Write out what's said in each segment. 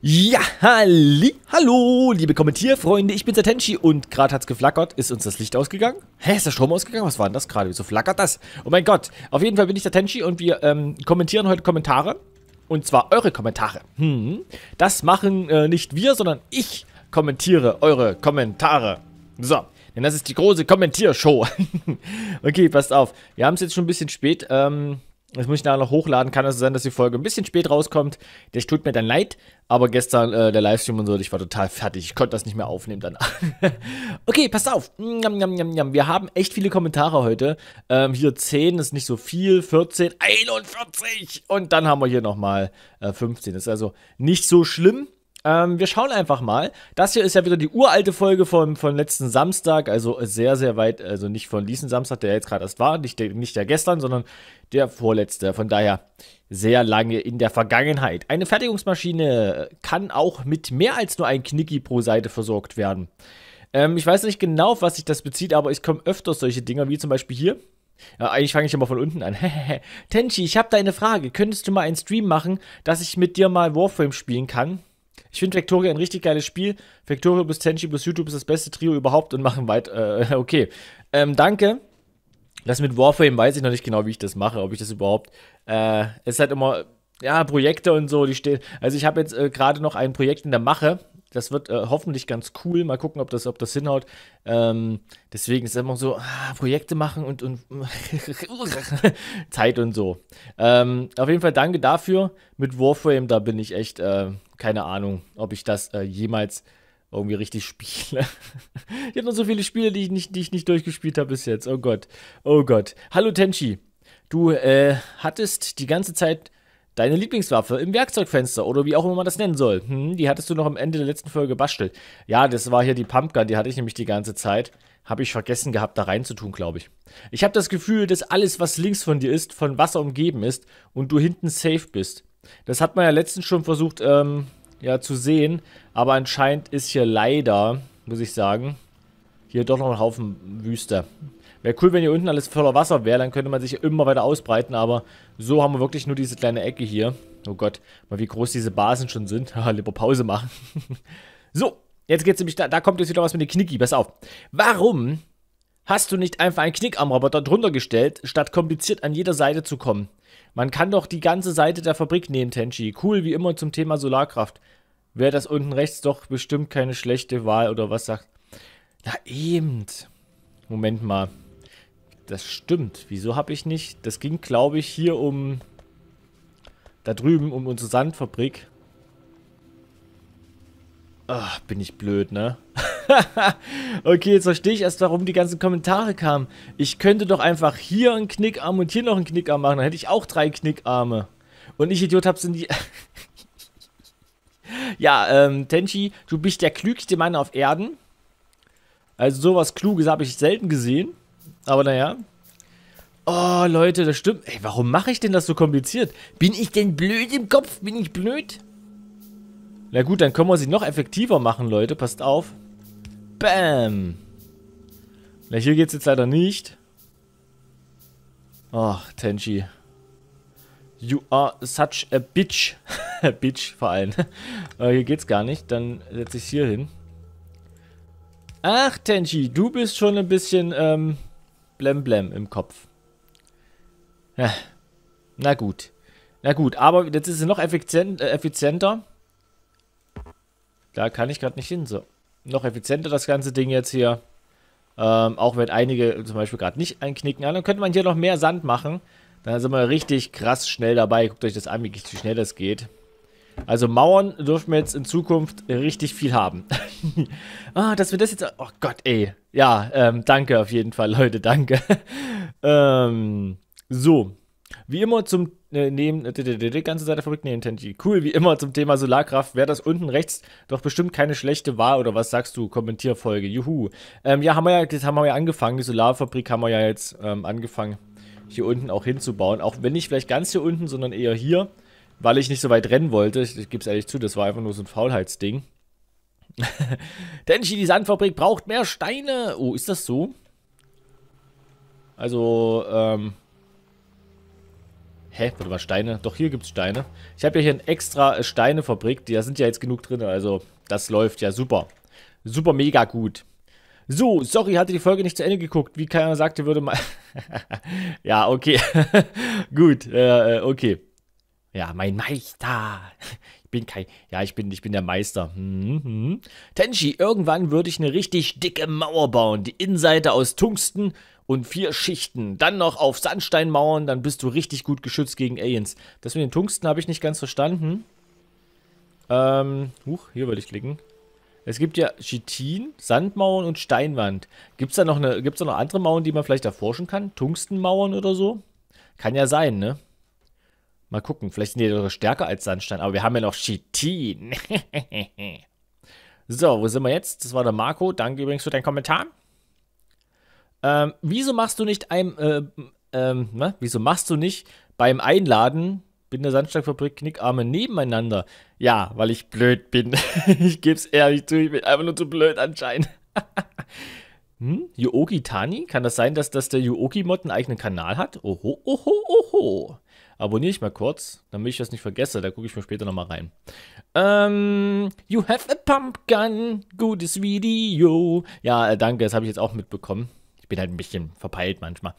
Ja, halli, hallo, liebe Kommentierfreunde, ich bin Satenshi und gerade hat's geflackert. Ist uns das Licht ausgegangen? Hä, ist der Strom ausgegangen? Was war denn das gerade? Wieso flackert das? Oh mein Gott, auf jeden Fall bin ich Satenshi und wir ähm, kommentieren heute Kommentare. Und zwar eure Kommentare. Hm, das machen äh, nicht wir, sondern ich kommentiere eure Kommentare. So, denn das ist die große Kommentiershow. okay, passt auf, wir haben es jetzt schon ein bisschen spät, ähm... Das muss ich nachher noch hochladen. Kann also sein, dass die Folge ein bisschen spät rauskommt. Das tut mir dann leid. Aber gestern äh, der Livestream und so, ich war total fertig. Ich konnte das nicht mehr aufnehmen danach. okay, passt auf. Wir haben echt viele Kommentare heute. Ähm, hier 10 ist nicht so viel. 14, 41. Und dann haben wir hier nochmal äh, 15. Das ist also nicht so schlimm. Ähm, wir schauen einfach mal. Das hier ist ja wieder die uralte Folge von, von letzten Samstag, also sehr, sehr weit, also nicht von diesem Samstag, der jetzt gerade erst war, nicht der, nicht der gestern, sondern der vorletzte. Von daher sehr lange in der Vergangenheit. Eine Fertigungsmaschine kann auch mit mehr als nur einem Knicki pro Seite versorgt werden. Ähm, ich weiß nicht genau, auf was sich das bezieht, aber es kommen öfters solche Dinger, wie zum Beispiel hier. Ja, eigentlich fange ich immer von unten an. Tenchi, ich habe da eine Frage. Könntest du mal einen Stream machen, dass ich mit dir mal Warframe spielen kann? Ich finde Victoria ein richtig geiles Spiel. Victoria plus Tenchi plus YouTube ist das beste Trio überhaupt und machen weit. Äh, okay. Ähm, danke. Das mit Warframe weiß ich noch nicht genau, wie ich das mache, ob ich das überhaupt. Äh, es ist halt immer, ja, Projekte und so, die stehen. Also ich habe jetzt äh, gerade noch ein Projekt in der Mache, das wird äh, hoffentlich ganz cool. Mal gucken, ob das, ob das hinhaut. Ähm, deswegen ist immer so, ah, Projekte machen und, und Zeit und so. Ähm, auf jeden Fall danke dafür. Mit Warframe, da bin ich echt, äh, keine Ahnung, ob ich das äh, jemals irgendwie richtig spiele. ich habe noch so viele Spiele, die ich nicht, die ich nicht durchgespielt habe bis jetzt. Oh Gott. Oh Gott. Hallo Tenchi. Du äh, hattest die ganze Zeit Deine Lieblingswaffe im Werkzeugfenster oder wie auch immer man das nennen soll. Hm, die hattest du noch am Ende der letzten Folge gebastelt. Ja, das war hier die Pumpgun, die hatte ich nämlich die ganze Zeit. Habe ich vergessen gehabt, da reinzutun, glaube ich. Ich habe das Gefühl, dass alles, was links von dir ist, von Wasser umgeben ist und du hinten safe bist. Das hat man ja letztens schon versucht ähm, ja, zu sehen, aber anscheinend ist hier leider, muss ich sagen, hier doch noch ein Haufen Wüste. Wäre cool, wenn hier unten alles voller Wasser wäre, dann könnte man sich immer weiter ausbreiten, aber so haben wir wirklich nur diese kleine Ecke hier. Oh Gott, mal wie groß diese Basen schon sind. Haha, lieber Pause machen. so, jetzt geht's nämlich, da, da kommt jetzt wieder was mit dem Knicki, pass auf. Warum hast du nicht einfach einen Knickarmroboter drunter gestellt, statt kompliziert an jeder Seite zu kommen? Man kann doch die ganze Seite der Fabrik nehmen, Tenchi. Cool, wie immer zum Thema Solarkraft. Wäre das unten rechts doch bestimmt keine schlechte Wahl, oder was sagt... Na eben... Moment mal. Das stimmt. Wieso habe ich nicht... Das ging, glaube ich, hier um... Da drüben, um unsere Sandfabrik. Ach, bin ich blöd, ne? okay, jetzt verstehe ich erst, warum die ganzen Kommentare kamen. Ich könnte doch einfach hier einen Knickarm und hier noch einen Knickarm machen. Dann hätte ich auch drei Knickarme. Und ich Idiot hab's in die... ja, ähm, Tenchi, du bist der klügste Mann auf Erden. Also sowas Kluges habe ich selten gesehen. Aber naja. Oh, Leute, das stimmt. Ey, warum mache ich denn das so kompliziert? Bin ich denn blöd im Kopf? Bin ich blöd? Na gut, dann können wir sie noch effektiver machen, Leute. Passt auf. Bam. Na, hier geht's jetzt leider nicht. Ach, oh, Tenchi. You are such a bitch. bitch vor allem. Aber hier geht's gar nicht. Dann setze ich hier hin. Ach, Tenchi, du bist schon ein bisschen, ähm Blemblem im Kopf. Ja. Na gut. Na gut, aber jetzt ist es noch effizient, äh, effizienter. Da kann ich gerade nicht hin. So. Noch effizienter das ganze Ding jetzt hier. Ähm, auch wenn einige zum Beispiel gerade nicht einknicken. Ja, dann könnte man hier noch mehr Sand machen. Dann sind wir richtig krass schnell dabei. Guckt euch das an, wie schnell das geht. Also Mauern dürfen wir jetzt in Zukunft richtig viel haben. ah, dass wir das jetzt... Oh Gott, ey. Ja, ähm, danke auf jeden Fall, Leute, danke. ähm, so. Wie immer zum äh, nehmen, äh, die ganze Seite verrückt nehmen, Tenji. Cool, wie immer zum Thema Solarkraft. Wäre das unten rechts doch bestimmt keine schlechte Wahl oder was sagst du? Kommentierfolge, juhu. Ähm, ja, haben wir ja, das haben wir ja angefangen. Die Solarfabrik haben wir ja jetzt ähm, angefangen, hier unten auch hinzubauen. Auch wenn nicht vielleicht ganz hier unten, sondern eher hier weil ich nicht so weit rennen wollte, ich, ich gebe es ehrlich zu, das war einfach nur so ein Faulheitsding. Denshi, die Sandfabrik braucht mehr Steine. Oh, ist das so? Also, ähm... Hä, warte mal, Steine? Doch, hier gibt es Steine. Ich habe ja hier eine extra äh, Steinefabrik. Da sind ja jetzt genug drin, also das läuft ja super. Super mega gut. So, sorry, hatte die Folge nicht zu Ende geguckt. Wie keiner sagte, würde mal... ja, okay. gut, äh, äh okay. Ja, mein Meister. Ich bin kein. Ja, ich bin, ich bin der Meister. Hm, hm. Tenchi, irgendwann würde ich eine richtig dicke Mauer bauen. Die Innenseite aus Tungsten und vier Schichten. Dann noch auf Sandsteinmauern, dann bist du richtig gut geschützt gegen Aliens. Das mit den Tungsten habe ich nicht ganz verstanden. Ähm, huch, hier wollte ich klicken. Es gibt ja Chitin, Sandmauern und Steinwand. Gibt es da, da noch andere Mauern, die man vielleicht erforschen kann? Tungstenmauern oder so? Kann ja sein, ne? Mal gucken, vielleicht sind die doch stärker als Sandstein, aber wir haben ja noch Chitin. so, wo sind wir jetzt? Das war der Marco. Danke übrigens für deinen Kommentar. Ähm, wieso machst du nicht einem, äh, ähm, ne? wieso machst du nicht beim Einladen bin der Sandsteinfabrik Knickarme nebeneinander? Ja, weil ich blöd bin. ich geb's ehrlich zu, ich bin einfach nur zu blöd anscheinend. hm? Yuoki Tani? Kann das sein, dass, dass der Yuoki-Mod einen eigenen Kanal hat? Oho, oho, oho. Abonniere ich mal kurz, damit ich das nicht vergesse. Da gucke ich mir später nochmal rein. Ähm, you have a pumpgun. Gutes Video. Ja, äh, danke, das habe ich jetzt auch mitbekommen. Ich bin halt ein bisschen verpeilt manchmal.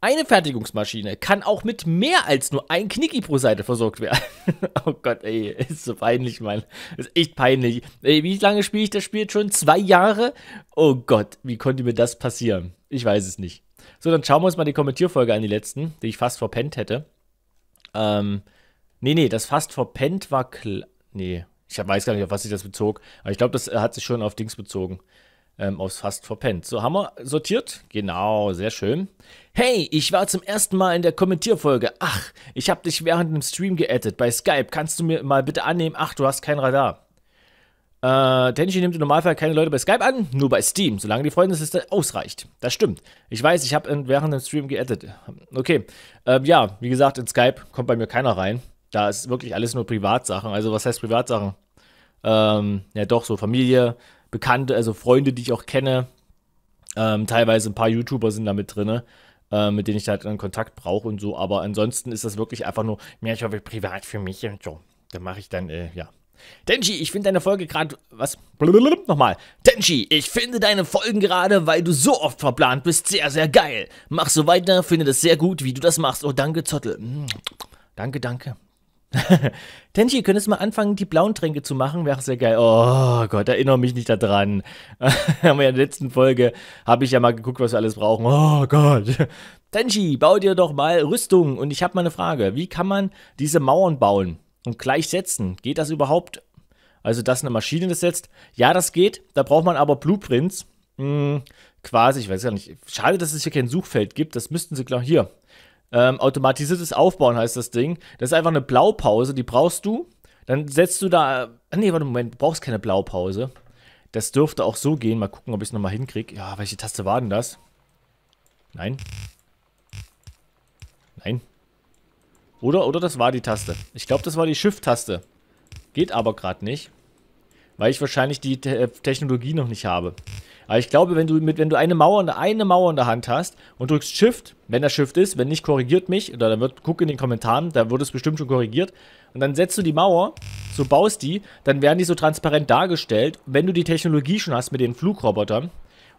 Eine Fertigungsmaschine kann auch mit mehr als nur ein Knicki pro Seite versorgt werden. oh Gott, ey, ist so peinlich, Mann. Ist echt peinlich. Ey, wie lange spiele ich das Spiel jetzt schon? Zwei Jahre? Oh Gott, wie konnte mir das passieren? Ich weiß es nicht. So, dann schauen wir uns mal die Kommentierfolge an, die letzten, die ich fast verpennt hätte. Ähm, nee, nee, das fast verpennt war kl Nee, ich weiß gar nicht, auf was sich das bezog. Aber ich glaube, das äh, hat sich schon auf Dings bezogen. Ähm, aufs fast verpennt. So, haben wir sortiert? Genau, sehr schön. Hey, ich war zum ersten Mal in der Kommentierfolge. Ach, ich habe dich während dem Stream geaddet. Bei Skype kannst du mir mal bitte annehmen. Ach, du hast kein Radar. Äh, Tenchi nimmt im Normalfall keine Leute bei Skype an, nur bei Steam, solange die Freundesliste ausreicht. Das stimmt. Ich weiß, ich habe während dem Stream geaddet. Okay. Ähm, ja, wie gesagt, in Skype kommt bei mir keiner rein. Da ist wirklich alles nur Privatsachen. Also, was heißt Privatsachen? Ähm, ja, doch, so Familie, Bekannte, also Freunde, die ich auch kenne. Ähm, teilweise ein paar YouTuber sind da mit drin, äh, mit denen ich halt einen Kontakt brauche und so. Aber ansonsten ist das wirklich einfach nur, mehr ich hoffe privat für mich und so. Da mache ich dann, äh, ja, Denji, ich finde deine Folge gerade. Was? Blablabla, nochmal. Denji, ich finde deine Folgen gerade, weil du so oft verplant bist, sehr, sehr geil. Mach so weiter, finde das sehr gut, wie du das machst. Oh, danke, Zottel. Mm, danke, danke. Tenchi, könntest du mal anfangen, die blauen Tränke zu machen? Wäre sehr geil. Oh Gott, erinnere mich nicht daran. Haben in der letzten Folge, habe ich ja mal geguckt, was wir alles brauchen. Oh Gott. Tenchi, bau dir doch mal Rüstung. Und ich habe mal eine Frage. Wie kann man diese Mauern bauen? und gleich setzen. Geht das überhaupt? Also, dass eine Maschine das setzt? Ja, das geht. Da braucht man aber Blueprints. Hm, quasi, ich weiß gar nicht. Schade, dass es hier kein Suchfeld gibt. Das müssten sie klar hier. Ähm, automatisiertes Aufbauen heißt das Ding. Das ist einfach eine Blaupause, die brauchst du. Dann setzt du da. Äh, nee, warte, Moment, du brauchst keine Blaupause. Das dürfte auch so gehen. Mal gucken, ob ich es nochmal hinkriege. Ja, welche Taste war denn das? Nein. Nein. Oder, oder das war die Taste. Ich glaube, das war die Shift-Taste. Geht aber gerade nicht. Weil ich wahrscheinlich die Te äh, Technologie noch nicht habe. Aber ich glaube, wenn du, mit, wenn du eine, Mauer, eine Mauer in der Hand hast und drückst Shift, wenn das Shift ist, wenn nicht, korrigiert mich. Oder dann wird, guck in den Kommentaren, da wird es bestimmt schon korrigiert. Und dann setzt du die Mauer, so baust die, dann werden die so transparent dargestellt. Wenn du die Technologie schon hast mit den Flugrobotern,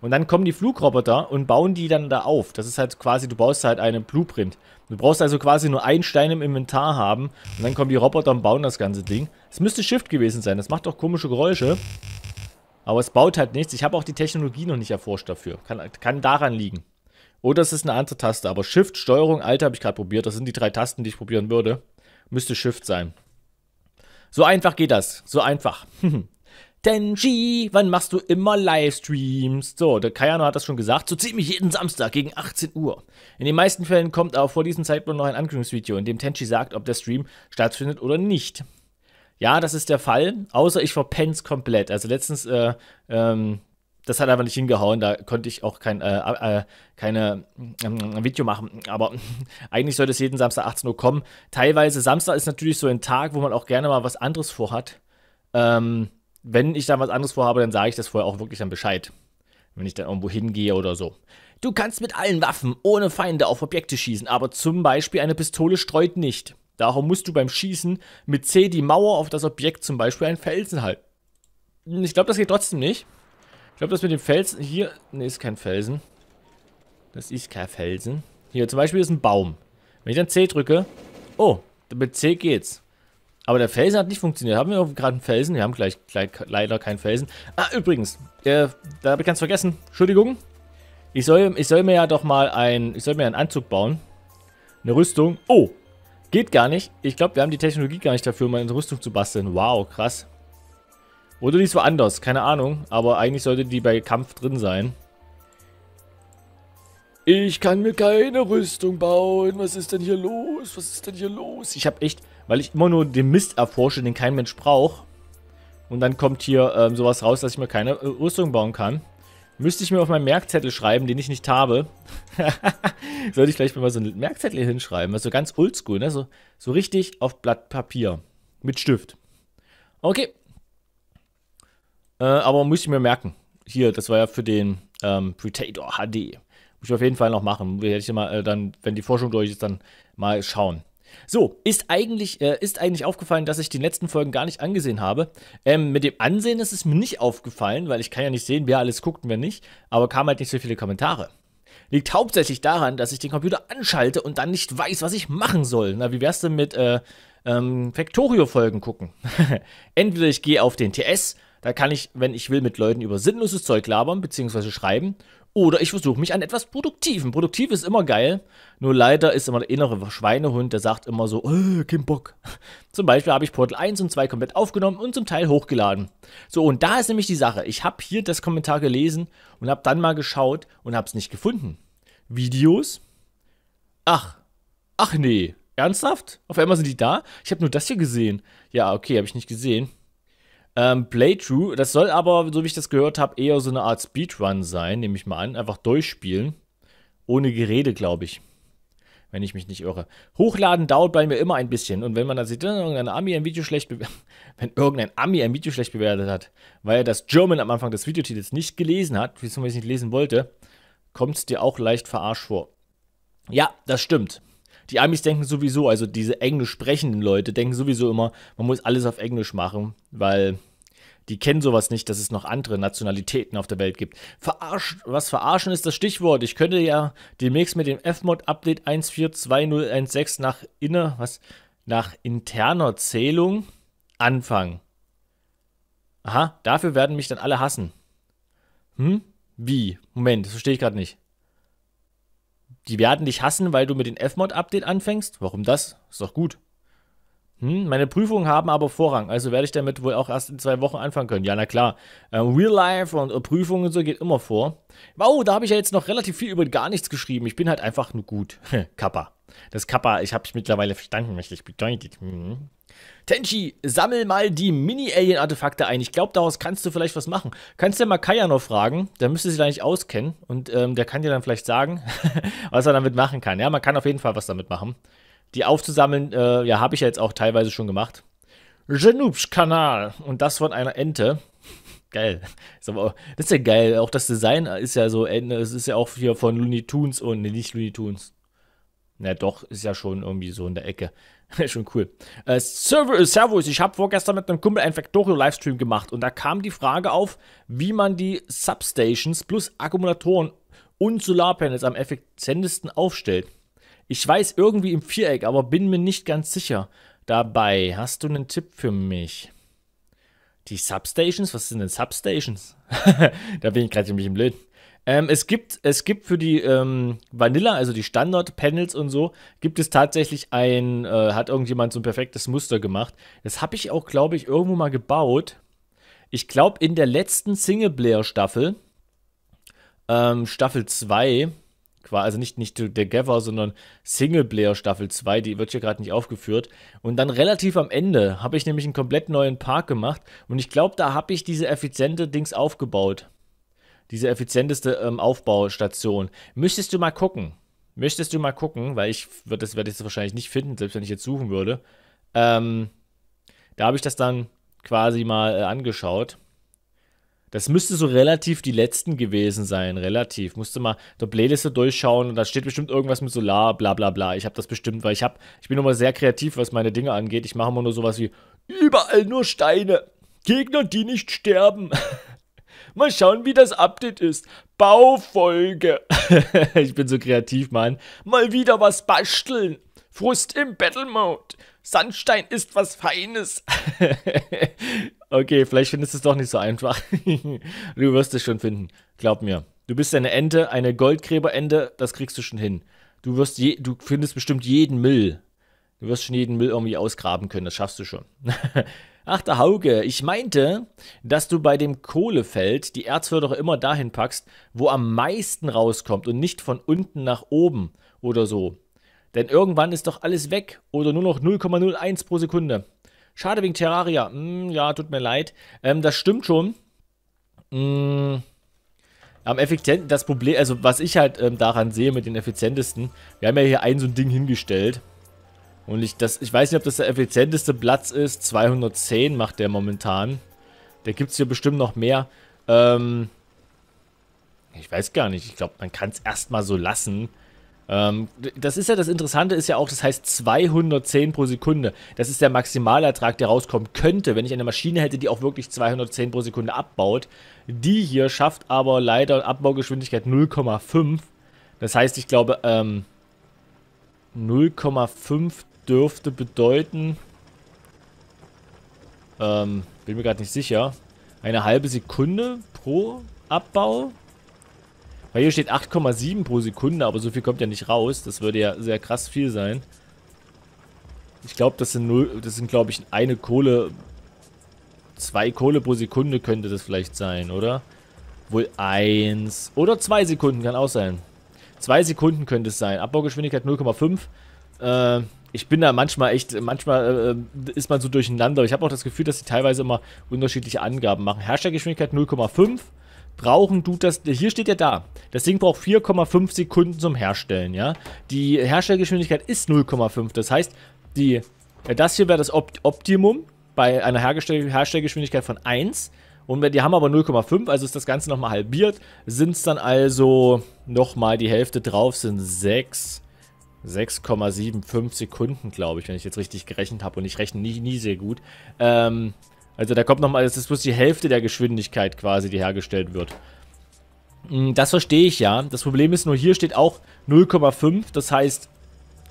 und dann kommen die Flugroboter und bauen die dann da auf. Das ist halt quasi, du baust halt einen Blueprint. Du brauchst also quasi nur einen Stein im Inventar haben. Und dann kommen die Roboter und bauen das ganze Ding. Es müsste Shift gewesen sein. Das macht doch komische Geräusche. Aber es baut halt nichts. Ich habe auch die Technologie noch nicht erforscht dafür. Kann, kann daran liegen. Oder es ist eine andere Taste. Aber Shift, Steuerung, Alt habe ich gerade probiert. Das sind die drei Tasten, die ich probieren würde. Müsste Shift sein. So einfach geht das. So einfach. Tenji, wann machst du immer Livestreams? So, der Kayano hat das schon gesagt. So ziemlich jeden Samstag gegen 18 Uhr. In den meisten Fällen kommt aber vor diesem Zeitpunkt noch ein Ankündigungsvideo, in dem Tenji sagt, ob der Stream stattfindet oder nicht. Ja, das ist der Fall, außer ich verpenn's komplett. Also letztens, äh, ähm, das hat einfach nicht hingehauen, da konnte ich auch kein, äh, äh, keine ähm, Video machen. Aber eigentlich sollte es jeden Samstag 18 Uhr kommen. Teilweise, Samstag ist natürlich so ein Tag, wo man auch gerne mal was anderes vorhat. Ähm, wenn ich da was anderes vorhabe, dann sage ich das vorher auch wirklich dann Bescheid. Wenn ich dann irgendwo hingehe oder so. Du kannst mit allen Waffen ohne Feinde auf Objekte schießen, aber zum Beispiel eine Pistole streut nicht. Darum musst du beim Schießen mit C die Mauer auf das Objekt, zum Beispiel einen Felsen halten. Hm, ich glaube, das geht trotzdem nicht. Ich glaube, das mit dem Felsen hier... Ne, ist kein Felsen. Das ist kein Felsen. Hier, zum Beispiel ist ein Baum. Wenn ich dann C drücke... Oh, mit C geht's. Aber der Felsen hat nicht funktioniert. Haben wir gerade einen Felsen? Wir haben gleich, gleich leider keinen Felsen. Ah, übrigens, äh, da habe ich ganz vergessen. Entschuldigung. Ich soll, ich soll mir ja doch mal ein, ich soll mir einen Anzug bauen. Eine Rüstung. Oh, geht gar nicht. Ich glaube, wir haben die Technologie gar nicht dafür, um eine Rüstung zu basteln. Wow, krass. Oder die ist woanders, keine Ahnung. Aber eigentlich sollte die bei Kampf drin sein. Ich kann mir keine Rüstung bauen. Was ist denn hier los? Was ist denn hier los? Ich habe echt weil ich immer nur den Mist erforsche, den kein Mensch braucht. Und dann kommt hier ähm, sowas raus, dass ich mir keine äh, Rüstung bauen kann. Müsste ich mir auf meinen Merkzettel schreiben, den ich nicht habe. Sollte ich vielleicht mal so einen Merkzettel hier hinschreiben. Also ganz oldschool, ne? So, so richtig auf Blatt Papier. Mit Stift. Okay. Äh, aber muss ich mir merken. Hier, das war ja für den ähm, Pretator HD. Muss ich auf jeden Fall noch machen. Werde ich mal äh, dann, wenn die Forschung durch ist, dann mal schauen. So, ist eigentlich, äh, ist eigentlich aufgefallen, dass ich die letzten Folgen gar nicht angesehen habe. Ähm, mit dem Ansehen ist es mir nicht aufgefallen, weil ich kann ja nicht sehen, wer alles guckt und wer nicht, aber kamen halt nicht so viele Kommentare. Liegt hauptsächlich daran, dass ich den Computer anschalte und dann nicht weiß, was ich machen soll. Na, wie wär's denn mit äh, ähm, Factorio-Folgen gucken? Entweder ich gehe auf den TS, da kann ich, wenn ich will, mit Leuten über sinnloses Zeug labern beziehungsweise schreiben, oder ich versuche mich an etwas Produktivem. Produktiv ist immer geil. Nur leider ist immer der innere Schweinehund, der sagt immer so, äh, kein Bock. Zum Beispiel habe ich Portal 1 und 2 komplett aufgenommen und zum Teil hochgeladen. So, und da ist nämlich die Sache. Ich habe hier das Kommentar gelesen und habe dann mal geschaut und habe es nicht gefunden. Videos? Ach, ach nee. Ernsthaft? Auf einmal sind die da? Ich habe nur das hier gesehen. Ja, okay, habe ich nicht gesehen ähm, Playthrough. Das soll aber, so wie ich das gehört habe, eher so eine Art Speedrun sein, nehme ich mal an. Einfach durchspielen. Ohne Gerede, glaube ich. Wenn ich mich nicht irre. Hochladen dauert bei mir immer ein bisschen. Und wenn man dann sieht, wenn irgendein Ami ein Video schlecht wenn irgendein Ami ein Video schlecht bewertet hat, weil er das German am Anfang des Videotitels nicht gelesen hat, wie es nicht lesen wollte, kommt es dir auch leicht verarscht vor. Ja, das stimmt die Amis denken sowieso, also diese englisch sprechenden Leute denken sowieso immer, man muss alles auf Englisch machen, weil die kennen sowas nicht, dass es noch andere Nationalitäten auf der Welt gibt. Verarsch, was verarschen ist das Stichwort. Ich könnte ja demnächst mit dem F-Mod-Update 142016 nach inner, was, nach interner Zählung anfangen. Aha, dafür werden mich dann alle hassen. Hm? Wie? Moment, das verstehe ich gerade nicht die werden dich hassen, weil du mit dem F-Mod-Update anfängst. Warum das? Ist doch gut. Hm, meine Prüfungen haben aber Vorrang, also werde ich damit wohl auch erst in zwei Wochen anfangen können. Ja, na klar. Ähm, Real Life und äh, Prüfungen und so geht immer vor. Wow, da habe ich ja jetzt noch relativ viel über gar nichts geschrieben. Ich bin halt einfach nur gut. Kappa. Das Kappa, ich habe es mittlerweile verstanden, was das bedeutet. Hm. Tenchi, sammel mal die Mini-Alien-Artefakte ein. Ich glaube, daraus kannst du vielleicht was machen. Kannst du ja mal Kaya noch fragen. Der müsste sich da nicht auskennen. Und ähm, der kann dir dann vielleicht sagen, was er damit machen kann. Ja, man kann auf jeden Fall was damit machen. Die aufzusammeln, äh, ja, habe ich ja jetzt auch teilweise schon gemacht. Genubsch-Kanal. Und das von einer Ente. Geil. Das ist ja geil. Auch das Design ist ja so, äh, es ist ja auch hier von Looney Tunes und, nee, nicht Looney Tunes. Na doch, ist ja schon irgendwie so in der Ecke. Schon cool. Äh, äh Servus, ich habe vorgestern mit einem Kumpel einen Factorio-Livestream gemacht und da kam die Frage auf, wie man die Substations plus Akkumulatoren und Solarpanels am effizientesten aufstellt. Ich weiß irgendwie im Viereck, aber bin mir nicht ganz sicher. Dabei hast du einen Tipp für mich. Die Substations? Was sind denn Substations? da bin ich gerade ziemlich im Blöd. Ähm, es, gibt, es gibt für die ähm, Vanilla, also die Standard-Panels und so, gibt es tatsächlich ein, äh, hat irgendjemand so ein perfektes Muster gemacht. Das habe ich auch, glaube ich, irgendwo mal gebaut. Ich glaube, in der letzten Singleplayer-Staffel, ähm, Staffel 2, also nicht, nicht The sondern Singleplayer Staffel 2, die wird hier gerade nicht aufgeführt. Und dann relativ am Ende habe ich nämlich einen komplett neuen Park gemacht und ich glaube, da habe ich diese effiziente Dings aufgebaut diese effizienteste ähm, Aufbaustation. Müsstest du mal gucken. Möchtest du mal gucken, weil ich würde das, werd das wahrscheinlich nicht finden, selbst wenn ich jetzt suchen würde. Ähm, da habe ich das dann quasi mal äh, angeschaut. Das müsste so relativ die letzten gewesen sein, relativ. Musste mal eine Playliste durchschauen und da steht bestimmt irgendwas mit Solar, bla bla bla. Ich habe das bestimmt, weil ich habe, ich bin immer sehr kreativ, was meine Dinge angeht. Ich mache immer nur sowas wie überall nur Steine, Gegner, die nicht sterben. Mal schauen, wie das Update ist. Baufolge. ich bin so kreativ, Mann. Mal wieder was basteln. Frust im Battle Mode. Sandstein ist was Feines. okay, vielleicht findest du es doch nicht so einfach. du wirst es schon finden. Glaub mir. Du bist eine Ente, eine Goldgräberente, das kriegst du schon hin. Du wirst je, du findest bestimmt jeden Müll. Du wirst schon jeden Müll irgendwie ausgraben können, das schaffst du schon. Ach, der Hauge, ich meinte, dass du bei dem Kohlefeld die Erzförderer immer dahin packst, wo am meisten rauskommt und nicht von unten nach oben oder so. Denn irgendwann ist doch alles weg oder nur noch 0,01 pro Sekunde. Schade wegen Terraria. Hm, ja, tut mir leid. Ähm, das stimmt schon. Hm, am effizientesten, das Problem, also was ich halt ähm, daran sehe mit den effizientesten, wir haben ja hier ein so ein Ding hingestellt. Und ich, das, ich weiß nicht, ob das der effizienteste Platz ist. 210 macht der momentan. Da gibt es hier bestimmt noch mehr. Ähm, ich weiß gar nicht. Ich glaube, man kann es erstmal so lassen. Ähm, das ist ja das Interessante, ist ja auch, das heißt 210 pro Sekunde. Das ist der Maximalertrag, der rauskommen könnte, wenn ich eine Maschine hätte, die auch wirklich 210 pro Sekunde abbaut. Die hier schafft aber leider Abbaugeschwindigkeit 0,5. Das heißt, ich glaube, ähm, 0,5 dürfte bedeuten... Ähm, bin mir gerade nicht sicher. Eine halbe Sekunde pro Abbau. Weil hier steht 8,7 pro Sekunde, aber so viel kommt ja nicht raus. Das würde ja sehr krass viel sein. Ich glaube, das sind, null, das sind glaube ich, eine Kohle... Zwei Kohle pro Sekunde könnte das vielleicht sein, oder? Wohl eins. Oder zwei Sekunden kann auch sein. Zwei Sekunden könnte es sein. Abbaugeschwindigkeit 0,5. Äh ich bin da manchmal echt, manchmal äh, äh ist man so durcheinander. Ich habe auch das Gefühl, dass sie teilweise immer unterschiedliche Angaben machen. Herstellgeschwindigkeit 0,5. Brauchen du das, hier steht ja da, das Ding braucht 4,5 Sekunden zum Herstellen, ja. Die Herstellgeschwindigkeit ist 0,5, das heißt, die, äh, das hier wäre das Op Optimum bei einer Hergestell Herstellgeschwindigkeit von 1 und die haben aber 0,5, also ist das Ganze nochmal halbiert, sind es dann also nochmal die Hälfte drauf, sind 6. 6,75 Sekunden, glaube ich, wenn ich jetzt richtig gerechnet habe. Und ich rechne nie, nie sehr gut. Ähm, also da kommt nochmal, das ist bloß die Hälfte der Geschwindigkeit quasi, die hergestellt wird. Hm, das verstehe ich ja. Das Problem ist nur, hier steht auch 0,5. Das heißt,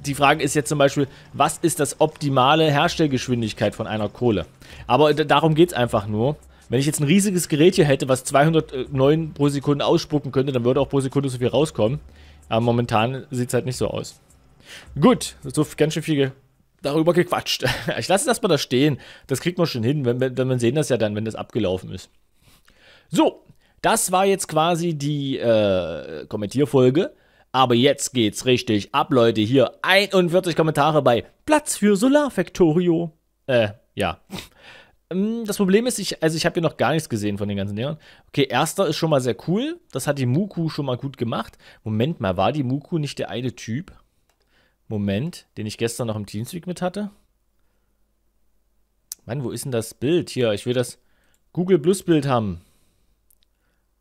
die Frage ist jetzt zum Beispiel, was ist das optimale Herstellgeschwindigkeit von einer Kohle? Aber darum geht es einfach nur. Wenn ich jetzt ein riesiges Gerät hier hätte, was 209 pro Sekunde ausspucken könnte, dann würde auch pro Sekunde so viel rauskommen. Aber momentan sieht es halt nicht so aus. Gut, so ganz schön viel darüber gequatscht. Ich lasse das mal da stehen. Das kriegt man schon hin, wenn, wenn, wir sehen das ja dann, wenn das abgelaufen ist. So, das war jetzt quasi die äh, Kommentierfolge. Aber jetzt geht's richtig ab, Leute. Hier 41 Kommentare bei Platz für Solar Factorio. Äh, ja. Mm, das Problem ist, ich, also ich habe hier noch gar nichts gesehen von den ganzen Dingern. Okay, erster ist schon mal sehr cool. Das hat die Muku schon mal gut gemacht. Moment mal, war die Muku nicht der eine Typ? Moment, den ich gestern noch im Teamspeak mit hatte. Mann, wo ist denn das Bild? Hier, ich will das Google Plus Bild haben.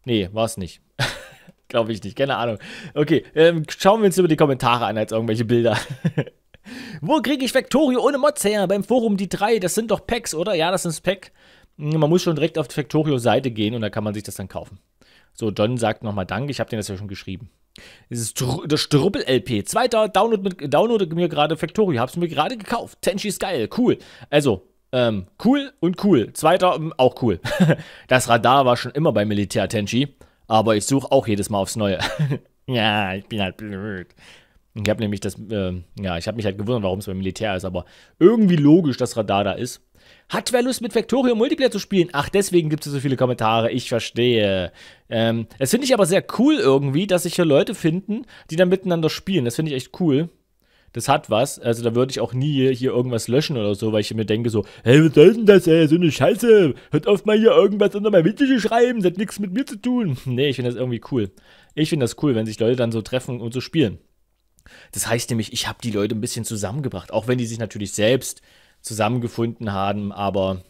Nee, war es nicht. Glaube ich nicht, keine Ahnung. Okay, ähm, schauen wir uns über die Kommentare an als irgendwelche Bilder. wo kriege ich Factorio ohne Mods her? Beim Forum die drei, das sind doch Packs, oder? Ja, das sind Pack. Hm, man muss schon direkt auf die Factorio-Seite gehen und da kann man sich das dann kaufen. So, John sagt nochmal Dank, ich habe denen das ja schon geschrieben. Dieses das struppel lp Zweiter Download mit Download mir gerade Factory. Hab's mir gerade gekauft. Tenchi ist geil. Cool. Also, ähm, cool und cool. Zweiter ähm, auch cool. das Radar war schon immer beim Militär Tenchi. Aber ich suche auch jedes Mal aufs Neue. ja, ich bin halt blöd. Ich habe nämlich das, ähm, ja, ich habe mich halt gewundert, warum es beim Militär ist, aber irgendwie logisch, dass Radar da ist. Hat wer Lust mit Vectorio Multiplayer zu spielen? Ach, deswegen gibt es so viele Kommentare. Ich verstehe. Ähm, das finde ich aber sehr cool irgendwie, dass sich hier Leute finden, die dann miteinander spielen. Das finde ich echt cool. Das hat was. Also da würde ich auch nie hier irgendwas löschen oder so, weil ich mir denke so, hey, was soll denn das, ey? So eine Scheiße. Hört auf mal hier irgendwas unter meine Mittische schreiben. Das hat nichts mit mir zu tun. nee, ich finde das irgendwie cool. Ich finde das cool, wenn sich Leute dann so treffen und so spielen. Das heißt nämlich, ich habe die Leute ein bisschen zusammengebracht, auch wenn die sich natürlich selbst zusammengefunden haben, aber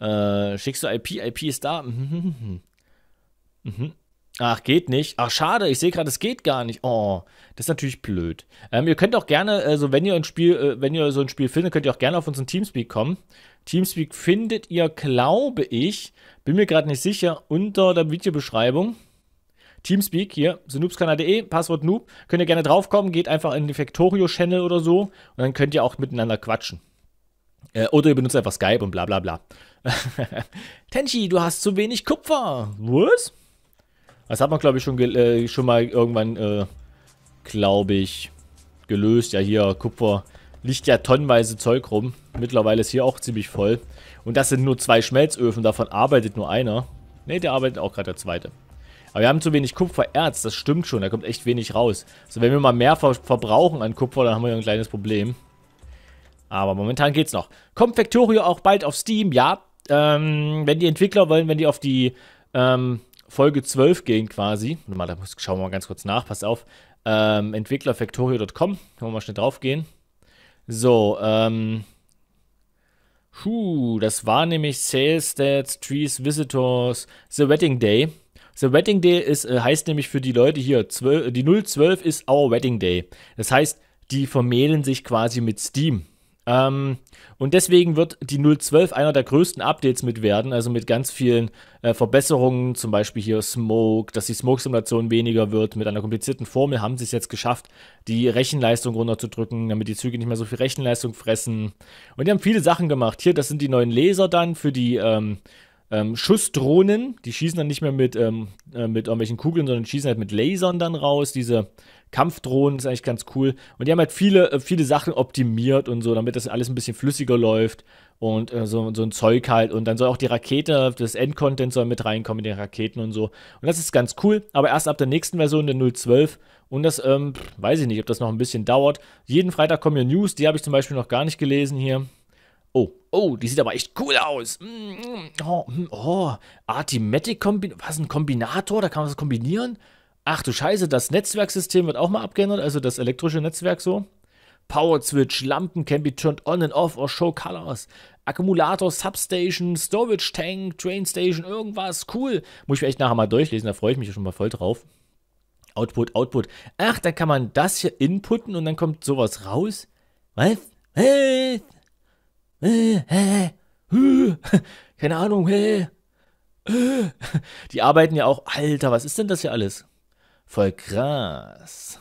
äh, schickst du IP? IP ist da. Mhm, mhm, mhm, Ach, geht nicht. Ach, schade, ich sehe gerade, es geht gar nicht. Oh, das ist natürlich blöd. Ähm, ihr könnt auch gerne, also wenn ihr ein Spiel, äh, wenn ihr so ein Spiel findet, könnt ihr auch gerne auf unseren Teamspeak kommen. Teamspeak findet ihr, glaube ich, bin mir gerade nicht sicher, unter der Videobeschreibung. Teamspeak hier, synoops.de, Passwort Noob. Könnt ihr gerne draufkommen, geht einfach in den Factorio-Channel oder so und dann könnt ihr auch miteinander quatschen. Äh, oder ihr benutzt einfach Skype und bla bla bla. Tenchi, du hast zu wenig Kupfer. Was? Das hat man, glaube ich, schon, äh, schon mal irgendwann, äh, glaube ich, gelöst. Ja, hier, Kupfer liegt ja tonnenweise Zeug rum. Mittlerweile ist hier auch ziemlich voll. Und das sind nur zwei Schmelzöfen, davon arbeitet nur einer. Ne, der arbeitet auch gerade der zweite. Aber wir haben zu wenig Kupfererz, das stimmt schon, da kommt echt wenig raus. Also wenn wir mal mehr ver verbrauchen an Kupfer, dann haben wir ja ein kleines Problem. Aber momentan geht's noch. Kommt Factorio auch bald auf Steam? Ja. Ähm, wenn die Entwickler wollen, wenn die auf die ähm, Folge 12 gehen quasi. Warte mal, da muss, schauen wir mal ganz kurz nach. Pass auf. Ähm, Entwicklerfactorio.com. Können wir mal schnell drauf gehen. So, ähm. Puh, das war nämlich Sales Stats, Trees, Visitors, The Wedding Day. The Wedding Day ist, äh, heißt nämlich für die Leute hier, 12, die 012 ist Our Wedding Day. Das heißt, die vermählen sich quasi mit Steam. Ähm, und deswegen wird die 012 einer der größten Updates mit werden, also mit ganz vielen äh, Verbesserungen, zum Beispiel hier Smoke, dass die Smoke-Simulation weniger wird. Mit einer komplizierten Formel haben sie es jetzt geschafft, die Rechenleistung runterzudrücken, damit die Züge nicht mehr so viel Rechenleistung fressen. Und die haben viele Sachen gemacht. Hier, das sind die neuen Laser dann für die ähm, ähm, Schussdrohnen. Die schießen dann nicht mehr mit, ähm, äh, mit irgendwelchen Kugeln, sondern schießen halt mit Lasern dann raus. Diese Kampfdrohnen, ist eigentlich ganz cool. Und die haben halt viele, äh, viele Sachen optimiert und so, damit das alles ein bisschen flüssiger läuft und äh, so, so ein Zeug halt. Und dann soll auch die Rakete, das Endcontent soll mit reinkommen in den Raketen und so. Und das ist ganz cool, aber erst ab der nächsten Version, der 012. Und das, ähm, weiß ich nicht, ob das noch ein bisschen dauert. Jeden Freitag kommen hier News, die habe ich zum Beispiel noch gar nicht gelesen hier. Oh, oh, die sieht aber echt cool aus. Mm, mm oh, mm, oh, Artimatic Kombinator, was, ein Kombinator? Da kann man das kombinieren? Ach du Scheiße, das Netzwerksystem wird auch mal abgeändert, also das elektrische Netzwerk so. Power Switch, Lampen can be turned on and off or show colors. Akkumulator, Substation, Storage Tank, Train Station, irgendwas, cool. Muss ich mir echt nachher mal durchlesen, da freue ich mich schon mal voll drauf. Output, Output. Ach, dann kann man das hier inputten und dann kommt sowas raus. Was? Was? Hä? Keine Ahnung. hä? Die arbeiten ja auch. Alter, was ist denn das hier alles? Voll krass.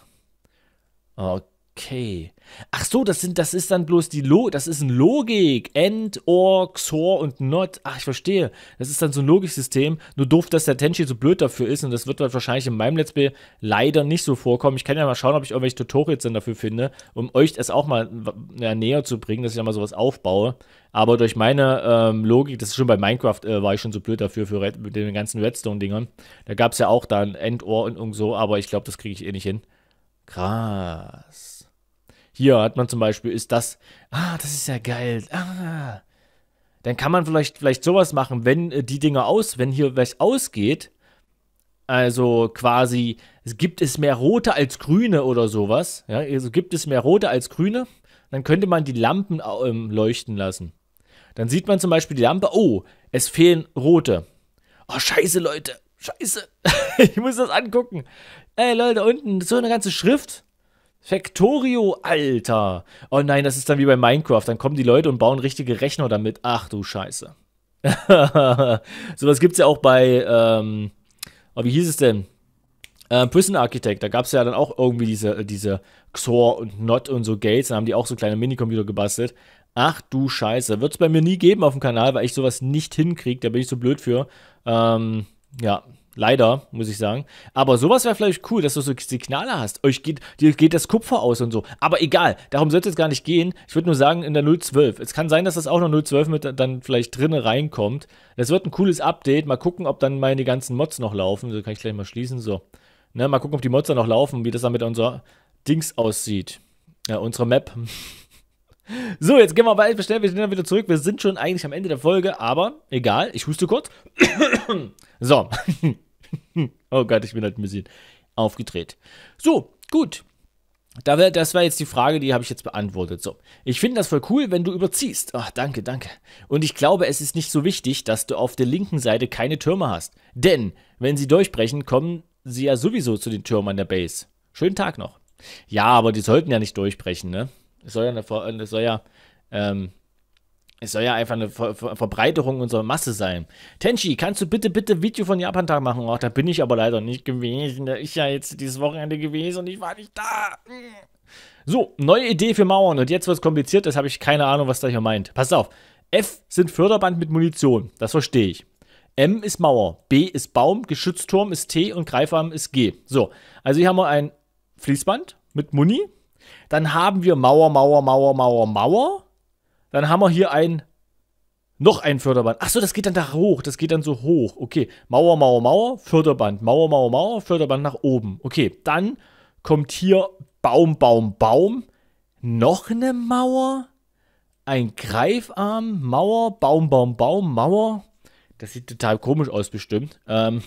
Okay. Okay. Ach so, das sind, das ist dann bloß die Logik, das ist eine Logik. End, or, xor und not. Ach, ich verstehe. Das ist dann so ein Logiksystem. Nur doof, dass der Tenchi so blöd dafür ist und das wird halt wahrscheinlich in meinem Let's Play leider nicht so vorkommen. Ich kann ja mal schauen, ob ich irgendwelche Tutorials dann dafür finde, um euch das auch mal ja, näher zu bringen, dass ich da mal sowas aufbaue. Aber durch meine ähm, Logik, das ist schon bei Minecraft, äh, war ich schon so blöd dafür, für Red mit den ganzen Redstone-Dingern. Da gab es ja auch dann End, or und, und so, aber ich glaube, das kriege ich eh nicht hin. Krass. Hier hat man zum Beispiel, ist das, ah, das ist ja geil, ah. Dann kann man vielleicht, vielleicht sowas machen, wenn äh, die Dinge aus, wenn hier was ausgeht, also quasi, es gibt es mehr rote als grüne oder sowas, ja, also gibt es mehr rote als grüne, dann könnte man die Lampen ähm, leuchten lassen. Dann sieht man zum Beispiel die Lampe, oh, es fehlen rote. Oh, scheiße, Leute, scheiße, ich muss das angucken. Ey, Leute, unten so eine ganze Schrift, Factorio, Alter. Oh nein, das ist dann wie bei Minecraft. Dann kommen die Leute und bauen richtige Rechner damit. Ach du Scheiße. Sowas es ja auch bei, ähm, oh, wie hieß es denn? Äh, Prison Architect, da gab es ja dann auch irgendwie diese, äh, diese XOR und NOT und so Gates, da haben die auch so kleine Minicomputer gebastelt. Ach du Scheiße, Wird es bei mir nie geben auf dem Kanal, weil ich sowas nicht hinkriege, da bin ich so blöd für. Ähm, ja, Leider, muss ich sagen. Aber sowas wäre vielleicht cool, dass du so Signale hast. Euch geht, dir geht das Kupfer aus und so. Aber egal, darum soll es jetzt gar nicht gehen. Ich würde nur sagen, in der 012. Es kann sein, dass das auch noch 012 mit dann vielleicht drinne reinkommt. Das wird ein cooles Update. Mal gucken, ob dann meine ganzen Mods noch laufen. So kann ich gleich mal schließen. So. Ne, mal gucken, ob die Mods dann noch laufen, wie das dann mit unserer Dings aussieht. Ja, unsere Map. So, jetzt gehen wir weiter bestellen. Wir sind dann wieder zurück. Wir sind schon eigentlich am Ende der Folge, aber egal. Ich huste kurz. so. oh Gott, ich bin halt ein bisschen aufgedreht. So, gut. Das war jetzt die Frage, die habe ich jetzt beantwortet. So, ich finde das voll cool, wenn du überziehst. Ach, danke, danke. Und ich glaube, es ist nicht so wichtig, dass du auf der linken Seite keine Türme hast. Denn, wenn sie durchbrechen, kommen sie ja sowieso zu den Türmen an der Base. Schönen Tag noch. Ja, aber die sollten ja nicht durchbrechen, ne? Es soll ja, eine, es soll ja, ähm, es soll ja einfach eine Ver Ver Verbreiterung unserer Masse sein. Tenchi, kannst du bitte, bitte Video von Japan-Tag machen? Ach, da bin ich aber leider nicht gewesen. Da ist ja jetzt dieses Wochenende gewesen und ich war nicht da. So, neue Idee für Mauern. Und jetzt wird es kompliziert, das habe ich keine Ahnung, was da hier meint. Pass auf. F sind Förderband mit Munition. Das verstehe ich. M ist Mauer, B ist Baum, Geschützturm ist T und Greifarm ist G. So, also hier haben wir ein Fließband mit Muni, dann haben wir Mauer, Mauer, Mauer, Mauer, Mauer. Dann haben wir hier ein noch ein Förderband. Achso, das geht dann da hoch. Das geht dann so hoch. Okay. Mauer, Mauer, Mauer, Förderband. Mauer, Mauer, Mauer, Förderband nach oben. Okay. Dann kommt hier Baum, Baum, Baum. Noch eine Mauer. Ein Greifarm, Mauer, Baum, Baum, Baum, Mauer. Das sieht total komisch aus, bestimmt. Ähm,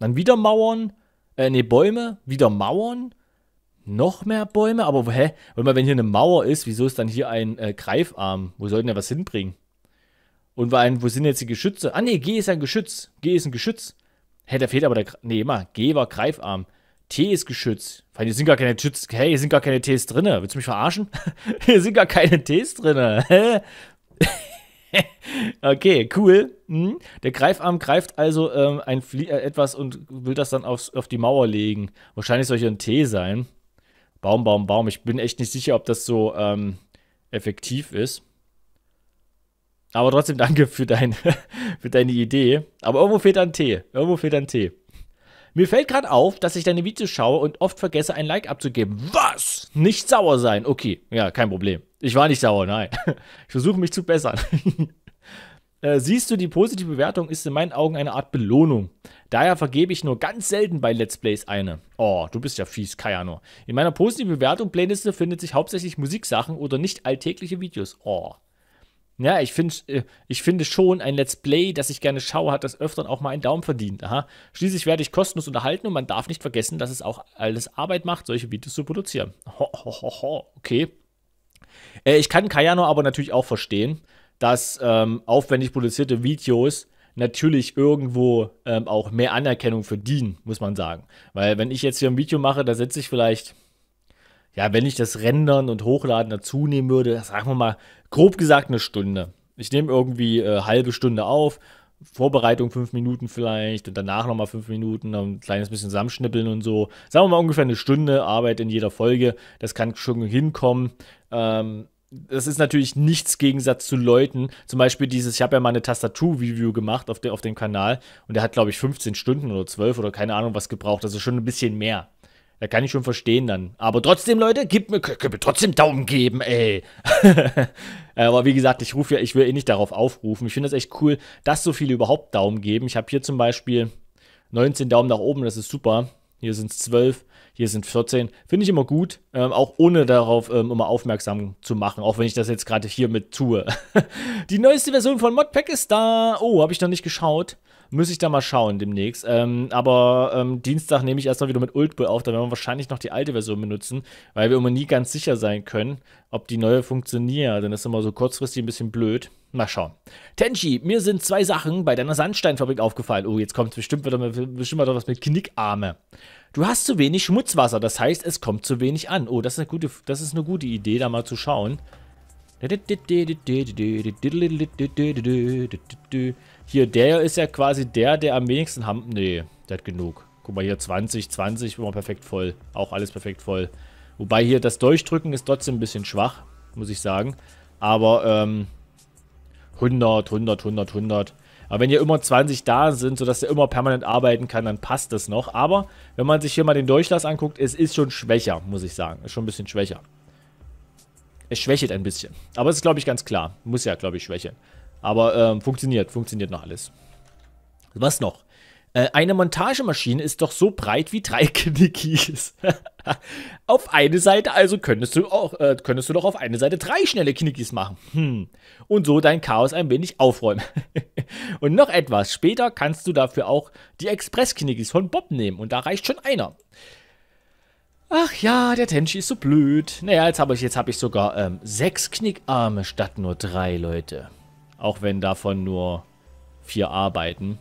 dann wieder Mauern. Äh, ne, Bäume. Wieder Mauern noch mehr Bäume? Aber hä? Wenn, man, wenn hier eine Mauer ist, wieso ist dann hier ein äh, Greifarm? Wo soll denn der was hinbringen? Und ein, wo sind jetzt die Geschütze? Ah, nee, G ist ein Geschütz. G ist ein Geschütz. Hä, da fehlt aber der. Nee, mal. G war Greifarm. T ist Geschütz. Weil hier sind gar keine Schütz. Hä, hier sind gar keine Ts drin. Willst du mich verarschen? hier sind gar keine Ts drin. Hä? okay, cool. Hm. Der Greifarm greift also ähm, ein Flie äh, etwas und will das dann aufs, auf die Mauer legen. Wahrscheinlich soll hier ein T sein. Baum, Baum, Baum. Ich bin echt nicht sicher, ob das so ähm, effektiv ist. Aber trotzdem danke für, dein, für deine Idee. Aber irgendwo fehlt ein Tee. Irgendwo fehlt ein Tee. Mir fällt gerade auf, dass ich deine Videos schaue und oft vergesse, ein Like abzugeben. Was? Nicht sauer sein. Okay, ja, kein Problem. Ich war nicht sauer, nein. Ich versuche mich zu bessern. äh, siehst du, die positive Bewertung ist in meinen Augen eine Art Belohnung. Daher vergebe ich nur ganz selten bei Let's Plays eine. Oh, du bist ja fies, Kayano. In meiner positiven Bewertung Playliste findet sich hauptsächlich Musiksachen oder nicht alltägliche Videos. Oh. Ja, ich finde äh, ich finde schon, ein Let's Play, das ich gerne schaue, hat das öfter auch mal einen Daumen verdient. Aha. Schließlich werde ich kostenlos unterhalten und man darf nicht vergessen, dass es auch alles Arbeit macht, solche Videos zu produzieren. Ho, ho, ho, ho. Okay. Äh, ich kann Kayano aber natürlich auch verstehen dass ähm, aufwendig produzierte Videos natürlich irgendwo ähm, auch mehr Anerkennung verdienen, muss man sagen. Weil wenn ich jetzt hier ein Video mache, da setze ich vielleicht, ja, wenn ich das Rendern und Hochladen dazu nehmen würde, sagen wir mal, grob gesagt eine Stunde. Ich nehme irgendwie äh, halbe Stunde auf, Vorbereitung fünf Minuten vielleicht und danach nochmal fünf Minuten, ein kleines bisschen zusammenschnippeln und so. Sagen wir mal ungefähr eine Stunde Arbeit in jeder Folge. Das kann schon hinkommen. Ähm, das ist natürlich nichts Gegensatz zu Leuten. Zum Beispiel dieses, ich habe ja mal eine Tastatur-Review gemacht auf, de, auf dem Kanal und der hat, glaube ich, 15 Stunden oder 12 oder keine Ahnung was gebraucht. Also schon ein bisschen mehr. Da kann ich schon verstehen dann. Aber trotzdem, Leute, gebt mir, könnt mir trotzdem Daumen geben, ey. Aber wie gesagt, ich rufe ja, ich will eh nicht darauf aufrufen. Ich finde das echt cool, dass so viele überhaupt Daumen geben. Ich habe hier zum Beispiel 19 Daumen nach oben, das ist super. Hier sind es 12 hier sind 14. Finde ich immer gut, ähm, auch ohne darauf ähm, immer aufmerksam zu machen, auch wenn ich das jetzt gerade hier mit tue. die neueste Version von Modpack ist da. Oh, habe ich noch nicht geschaut. Muss ich da mal schauen demnächst. Ähm, aber ähm, Dienstag nehme ich erstmal wieder mit Oldboy auf. Da werden wir wahrscheinlich noch die alte Version benutzen, weil wir immer nie ganz sicher sein können, ob die neue funktioniert. Dann ist immer so kurzfristig ein bisschen blöd. Mal schauen. Tenchi, mir sind zwei Sachen bei deiner Sandsteinfabrik aufgefallen. Oh, jetzt kommt bestimmt wieder, bestimmt wieder was mit Knickarme. Du hast zu wenig Schmutzwasser, das heißt, es kommt zu wenig an. Oh, das ist eine gute, das ist eine gute Idee, da mal zu schauen. Hier, der ist ja quasi der, der am wenigsten haben... Nee, der hat genug. Guck mal hier, 20, 20, immer perfekt voll. Auch alles perfekt voll. Wobei hier das Durchdrücken ist trotzdem ein bisschen schwach, muss ich sagen. Aber, ähm, 100, 100, 100, 100. Aber wenn hier immer 20 da sind, sodass er immer permanent arbeiten kann, dann passt das noch. Aber wenn man sich hier mal den Durchlass anguckt, es ist schon schwächer, muss ich sagen. Ist schon ein bisschen schwächer. Es schwächelt ein bisschen. Aber es ist, glaube ich, ganz klar. Muss ja, glaube ich, schwächeln. Aber ähm, funktioniert, funktioniert noch alles. Was noch? Äh, eine Montagemaschine ist doch so breit wie drei Knickis. auf eine Seite, also könntest du auch, äh, könntest du doch auf eine Seite drei schnelle Knickis machen. Hm. Und so dein Chaos ein wenig aufräumen. und noch etwas, später kannst du dafür auch die Express-Knickis von Bob nehmen und da reicht schon einer. Ach ja, der Tenchi ist so blöd. Naja, jetzt habe ich, hab ich sogar ähm, sechs Knickarme statt nur drei Leute. Auch wenn davon nur vier arbeiten.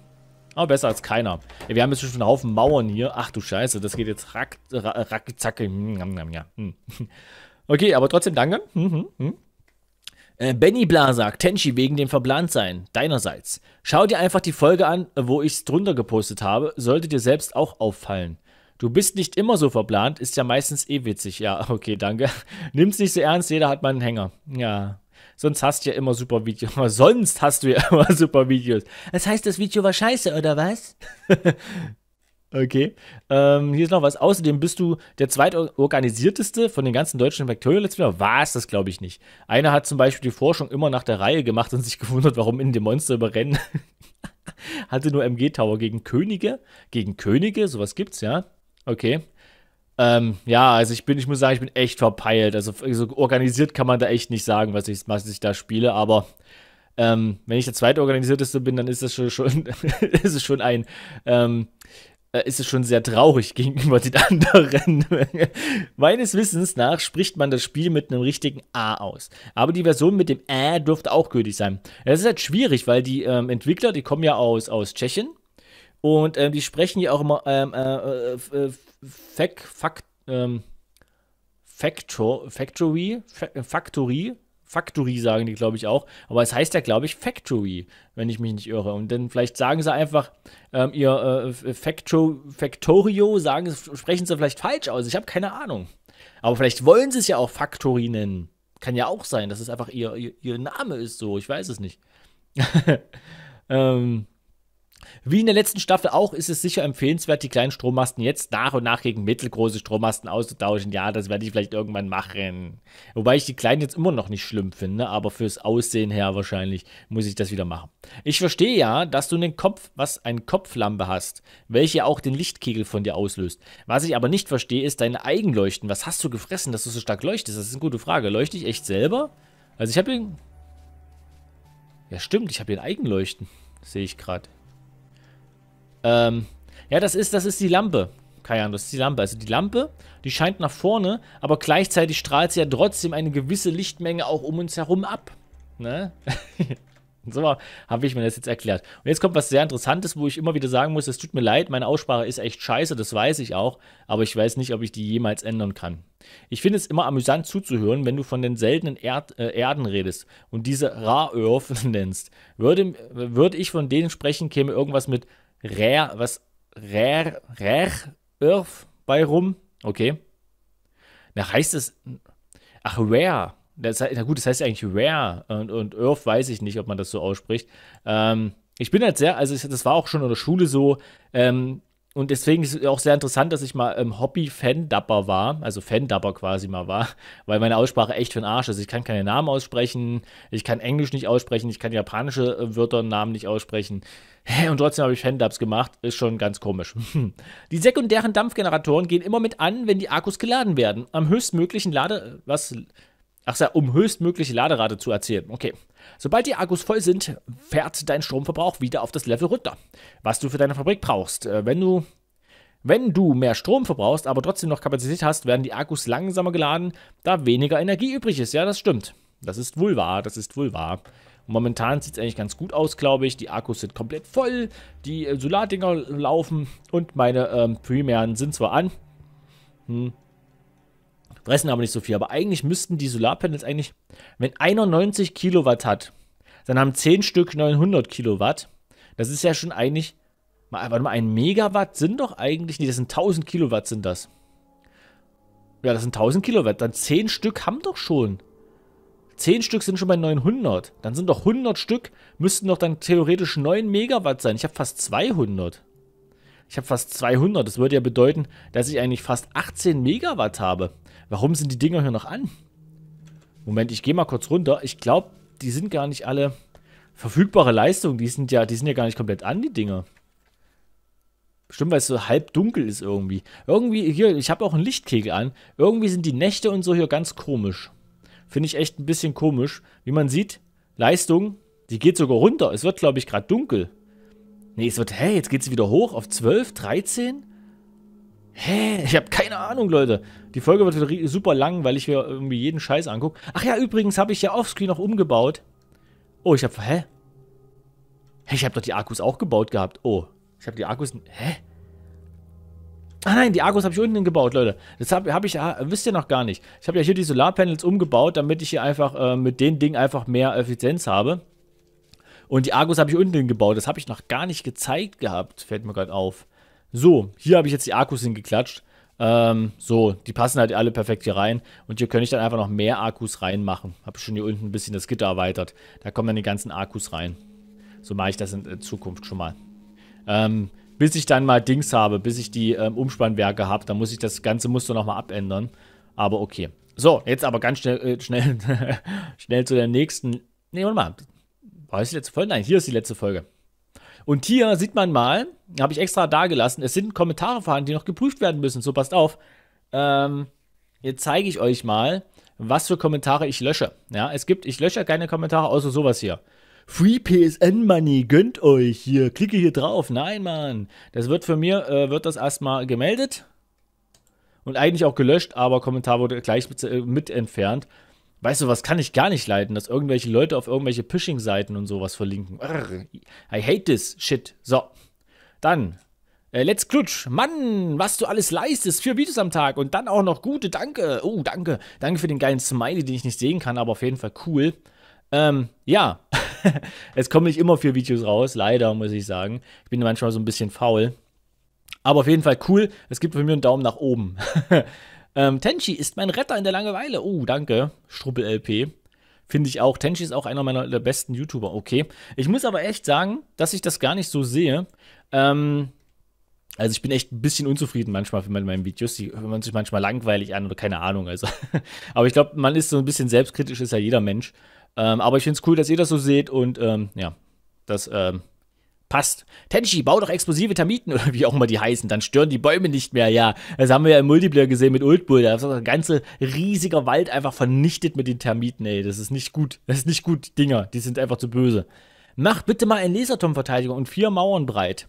Aber besser als keiner. Wir haben jetzt schon einen Haufen Mauern hier. Ach du Scheiße, das geht jetzt rack, rack zacke. Hm, hm. Okay, aber trotzdem danke. Mhm, hm, äh, Benny Bla sagt, Tenchi wegen dem Verplantsein, deinerseits. Schau dir einfach die Folge an, wo ich es drunter gepostet habe, sollte dir selbst auch auffallen. Du bist nicht immer so verplant, ist ja meistens eh witzig. Ja, okay, danke. Nimm's nicht so ernst, jeder hat mal einen Hänger. Ja. Sonst hast du ja immer super Videos. Sonst hast du ja immer super Videos. Das heißt, das Video war scheiße, oder was? okay. Ähm, hier ist noch was. Außerdem bist du der zweitorganisierteste von den ganzen deutschen Bacterial Let's Player. War es das, glaube ich, nicht. Einer hat zum Beispiel die Forschung immer nach der Reihe gemacht und sich gewundert, warum in dem Monster überrennen. Hatte nur MG Tower gegen Könige. Gegen Könige, sowas gibt's, ja. Okay. Ähm, ja, also ich bin, ich muss sagen, ich bin echt verpeilt. Also, so organisiert kann man da echt nicht sagen, was ich, was ich da spiele, aber ähm, wenn ich der zweitorganisierteste bin, dann ist das schon, schon ist es schon ein, ähm, äh, ist es schon sehr traurig gegenüber den anderen. Meines Wissens nach spricht man das Spiel mit einem richtigen A aus. Aber die Version mit dem Ä dürfte auch gültig sein. Das ist halt schwierig, weil die ähm, Entwickler, die kommen ja aus, aus Tschechien. Und äh, die sprechen ja auch immer ähm, äh, äh, äh Fac, Fac, ähm, Factor, Factory, äh, Factory, Factory sagen die, glaube ich, auch. Aber es heißt ja, glaube ich, Factory, wenn ich mich nicht irre. Und dann vielleicht sagen sie einfach ähm, ihr äh, Facto, Factorio, sagen, sprechen sie vielleicht falsch aus. Ich habe keine Ahnung. Aber vielleicht wollen sie es ja auch Factory nennen. Kann ja auch sein, dass es einfach ihr, ihr, ihr Name ist so. Ich weiß es nicht. ähm, wie in der letzten Staffel auch ist es sicher empfehlenswert, die kleinen Strommasten jetzt nach und nach gegen mittelgroße Strommasten auszutauschen. Ja, das werde ich vielleicht irgendwann machen. Wobei ich die kleinen jetzt immer noch nicht schlimm finde, aber fürs Aussehen her wahrscheinlich muss ich das wieder machen. Ich verstehe ja, dass du einen Kopf, was eine Kopflampe hast, welche auch den Lichtkegel von dir auslöst. Was ich aber nicht verstehe, ist deine Eigenleuchten. Was hast du gefressen, dass du so stark leuchtest? Das ist eine gute Frage. Leuchte ich echt selber? Also ich habe ihn... Ja stimmt, ich habe hier den Eigenleuchten. Sehe ich gerade. Ähm, ja, das ist, das ist die Lampe. Keine Ahnung, das ist die Lampe. Also die Lampe, die scheint nach vorne, aber gleichzeitig strahlt sie ja trotzdem eine gewisse Lichtmenge auch um uns herum ab. Ne? so habe ich mir das jetzt erklärt. Und jetzt kommt was sehr Interessantes, wo ich immer wieder sagen muss, es tut mir leid, meine Aussprache ist echt scheiße, das weiß ich auch, aber ich weiß nicht, ob ich die jemals ändern kann. Ich finde es immer amüsant zuzuhören, wenn du von den seltenen Erd äh, Erden redest und diese Ra-Earth nennst. Würde, würde ich von denen sprechen, käme irgendwas mit Rär, was? Rär, Rär, Irf bei rum. Okay. Na, heißt es. Ach, Rare. Das, na gut, das heißt eigentlich Rare. Und, und Irf weiß ich nicht, ob man das so ausspricht. Ähm, ich bin halt sehr, also das war auch schon in der Schule so, ähm, und deswegen ist es auch sehr interessant, dass ich mal ähm, Hobby-Fan-Dapper war, also Fan-Dapper quasi mal war, weil meine Aussprache echt für den Arsch ist. Ich kann keine Namen aussprechen, ich kann Englisch nicht aussprechen, ich kann japanische äh, Wörter und Namen nicht aussprechen. Und trotzdem habe ich Fan-Dubs gemacht, ist schon ganz komisch. die sekundären Dampfgeneratoren gehen immer mit an, wenn die Akkus geladen werden. Am höchstmöglichen Lade... was? Ach um höchstmögliche Laderate zu erzielen. Okay. Sobald die Akkus voll sind, fährt dein Stromverbrauch wieder auf das Level runter, was du für deine Fabrik brauchst. Äh, wenn du, wenn du mehr Strom verbrauchst, aber trotzdem noch Kapazität hast, werden die Akkus langsamer geladen, da weniger Energie übrig ist. Ja, das stimmt. Das ist wohl wahr, das ist wohl wahr. Momentan sieht es eigentlich ganz gut aus, glaube ich. Die Akkus sind komplett voll, die äh, Solardinger laufen und meine ähm, Primären sind zwar an, hm, fressen aber nicht so viel. Aber eigentlich müssten die Solarpanels eigentlich, wenn einer 90 Kilowatt hat, dann haben 10 Stück 900 Kilowatt. Das ist ja schon eigentlich, warte mal, ein Megawatt sind doch eigentlich, nee, das sind 1000 Kilowatt sind das. Ja, das sind 1000 Kilowatt. Dann 10 Stück haben doch schon. 10 Stück sind schon bei 900. Dann sind doch 100 Stück, müssten doch dann theoretisch 9 Megawatt sein. Ich habe fast 200. Ich habe fast 200. Das würde ja bedeuten, dass ich eigentlich fast 18 Megawatt habe. Warum sind die Dinger hier noch an? Moment, ich gehe mal kurz runter. Ich glaube, die sind gar nicht alle verfügbare Leistung. Die sind ja, die sind ja gar nicht komplett an, die Dinger. Bestimmt, weil es so halb dunkel ist irgendwie. Irgendwie, hier, ich habe auch einen Lichtkegel an. Irgendwie sind die Nächte und so hier ganz komisch. Finde ich echt ein bisschen komisch. Wie man sieht, Leistung, die geht sogar runter. Es wird, glaube ich, gerade dunkel. Nee, es wird, hä, jetzt geht sie wieder hoch auf 12, 13? Hä? Ich habe keine Ahnung, Leute. Die Folge wird wieder super lang, weil ich mir irgendwie jeden Scheiß angucke. Ach ja, übrigens habe ich ja offscreen auch umgebaut. Oh, ich habe, hä? Hä, ich habe doch die Akkus auch gebaut gehabt. Oh, ich habe die Akkus, hä? Ah nein, die Argos habe ich unten gebaut, Leute. Das habe hab ich, wisst ihr noch gar nicht. Ich habe ja hier die Solarpanels umgebaut, damit ich hier einfach äh, mit den Dingen einfach mehr Effizienz habe. Und die Argus habe ich unten gebaut. Das habe ich noch gar nicht gezeigt gehabt. Fällt mir gerade auf. So, hier habe ich jetzt die Akkus hingeklatscht. Ähm, so, die passen halt alle perfekt hier rein. Und hier könnte ich dann einfach noch mehr Akkus reinmachen. Habe schon hier unten ein bisschen das Gitter erweitert. Da kommen dann die ganzen Akkus rein. So mache ich das in, Zukunft schon mal. Ähm, bis ich dann mal Dings habe, bis ich die ähm, Umspannwerke habe, dann muss ich das ganze Muster nochmal abändern. Aber okay. So, jetzt aber ganz schnell, äh, schnell, schnell zu der nächsten. Ne, warte mal. War das die letzte Folge? Nein, hier ist die letzte Folge. Und hier sieht man mal, habe ich extra dagelassen, es sind Kommentare vorhanden, die noch geprüft werden müssen. So, passt auf. Ähm, jetzt zeige ich euch mal, was für Kommentare ich lösche. Ja, es gibt, ich lösche keine Kommentare, außer sowas hier. Free PSN Money, gönnt euch hier, klicke hier drauf. Nein, Mann. Das wird für mir, äh, wird das erstmal gemeldet und eigentlich auch gelöscht, aber Kommentar wurde gleich mit, äh, mit entfernt. Weißt du, was kann ich gar nicht leiten, dass irgendwelche Leute auf irgendwelche Phishing-Seiten und sowas verlinken. Arr, I hate this shit. So, dann. Äh, let's Klutsch. Mann, was du alles leistest Vier Videos am Tag und dann auch noch gute, danke. Oh, danke. Danke für den geilen Smiley, den ich nicht sehen kann, aber auf jeden Fall cool. Ähm, ja, es kommen nicht immer vier Videos raus, leider, muss ich sagen. Ich bin manchmal so ein bisschen faul. Aber auf jeden Fall cool. Es gibt von mir einen Daumen nach oben. Ähm, Tenchi ist mein Retter in der Langeweile. Oh, danke, Struppel-LP. Finde ich auch. Tenchi ist auch einer meiner der besten YouTuber. Okay. Ich muss aber echt sagen, dass ich das gar nicht so sehe. Ähm, also ich bin echt ein bisschen unzufrieden manchmal mit meinen Videos. Die hören sich manchmal langweilig an oder keine Ahnung. Also. aber ich glaube, man ist so ein bisschen selbstkritisch, ist ja jeder Mensch. Ähm, aber ich finde es cool, dass ihr das so seht und ähm, ja, das ähm, Passt. Tenchi, bau doch explosive Termiten oder wie auch immer die heißen, dann stören die Bäume nicht mehr, ja. Das haben wir ja im Multiplayer gesehen mit Ultbull. Da ist ein ganzer riesiger Wald einfach vernichtet mit den Termiten, ey. Das ist nicht gut. Das ist nicht gut, Dinger. Die sind einfach zu böse. Mach bitte mal eine Laserturmverteidigung und vier Mauern breit.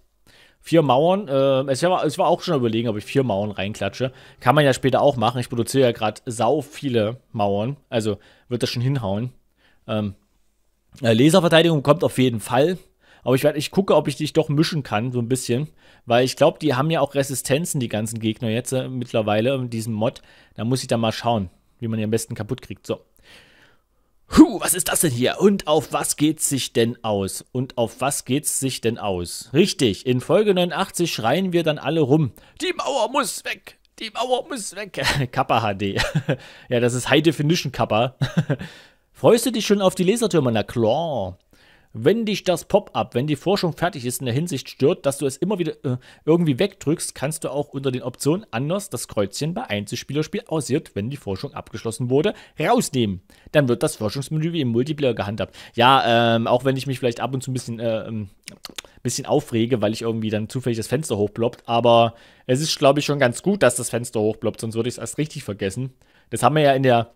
Vier Mauern, äh, es, war, es war auch schon überlegen, ob ich vier Mauern reinklatsche. Kann man ja später auch machen. Ich produziere ja gerade sau viele Mauern. Also wird das schon hinhauen. Ähm, äh, Laserverteidigung kommt auf jeden Fall. Aber ich, werd, ich gucke, ob ich dich doch mischen kann, so ein bisschen. Weil ich glaube, die haben ja auch Resistenzen, die ganzen Gegner jetzt äh, mittlerweile in ähm, diesem Mod. Da muss ich dann mal schauen, wie man die am besten kaputt kriegt. So. Huh, was ist das denn hier? Und auf was geht's sich denn aus? Und auf was geht's sich denn aus? Richtig, in Folge 89 schreien wir dann alle rum. Die Mauer muss weg! Die Mauer muss weg! Kappa HD. ja, das ist High Definition Kappa. Freust du dich schon auf die Lasertürme? Na klar wenn dich das Pop-up, wenn die Forschung fertig ist in der Hinsicht stört, dass du es immer wieder äh, irgendwie wegdrückst, kannst du auch unter den Optionen anders das Kreuzchen bei Einzelspielerspiel aussieht, wenn die Forschung abgeschlossen wurde, rausnehmen. Dann wird das Forschungsmenü wie im Multiplayer gehandhabt. Ja, ähm, auch wenn ich mich vielleicht ab und zu ein bisschen, äh, ein ähm, bisschen aufrege, weil ich irgendwie dann zufällig das Fenster hochploppt, aber es ist, glaube ich, schon ganz gut, dass das Fenster hochploppt, sonst würde ich es erst richtig vergessen. Das haben wir ja in der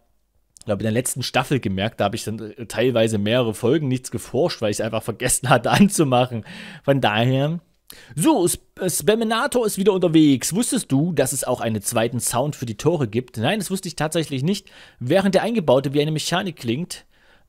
glaube, in der letzten Staffel gemerkt. Da habe ich dann äh, teilweise mehrere Folgen nichts geforscht, weil ich es einfach vergessen hatte anzumachen. Von daher. So, Spaminator äh, ist wieder unterwegs. Wusstest du, dass es auch einen zweiten Sound für die Tore gibt? Nein, das wusste ich tatsächlich nicht. Während der eingebaute wie eine Mechanik klingt,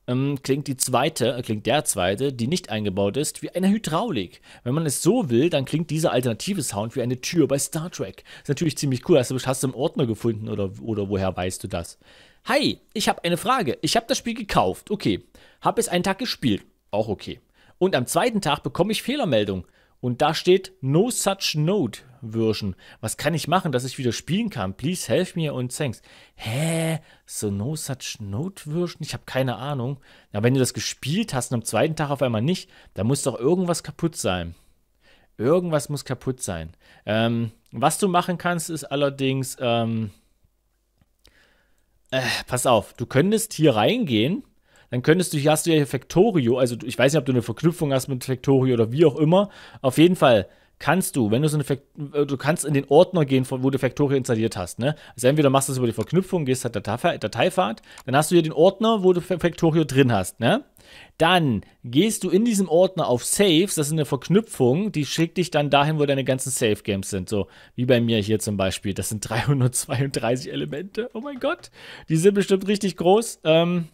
ähm, klingt die zweite, äh, klingt der zweite, die nicht eingebaut ist, wie eine Hydraulik. Wenn man es so will, dann klingt dieser alternative Sound wie eine Tür bei Star Trek. Ist natürlich ziemlich cool. Hast du, hast du im Ordner gefunden oder, oder woher weißt du das? Hi, ich habe eine Frage. Ich habe das Spiel gekauft. Okay. Habe es einen Tag gespielt. Auch okay. Und am zweiten Tag bekomme ich Fehlermeldung. Und da steht No Such Note Version. Was kann ich machen, dass ich wieder spielen kann? Please help me und thanks. Hä? So No Such Note Version? Ich habe keine Ahnung. Na, wenn du das gespielt hast und am zweiten Tag auf einmal nicht, dann muss doch irgendwas kaputt sein. Irgendwas muss kaputt sein. Ähm, was du machen kannst, ist allerdings. Ähm, äh, pass auf, du könntest hier reingehen dann könntest du, hier hast du ja hier Factorio, also ich weiß nicht, ob du eine Verknüpfung hast mit Factorio oder wie auch immer. Auf jeden Fall kannst du, wenn du so eine, Fakt äh, du kannst in den Ordner gehen, wo du Factorio installiert hast, ne? Also entweder machst du das über die Verknüpfung, gehst halt Datei Dateifahrt, dann hast du hier den Ordner, wo du Factorio drin hast, ne? Dann gehst du in diesem Ordner auf Saves, das ist eine Verknüpfung, die schickt dich dann dahin, wo deine ganzen Save Games sind. So wie bei mir hier zum Beispiel. Das sind 332 Elemente. Oh mein Gott, die sind bestimmt richtig groß. Ähm,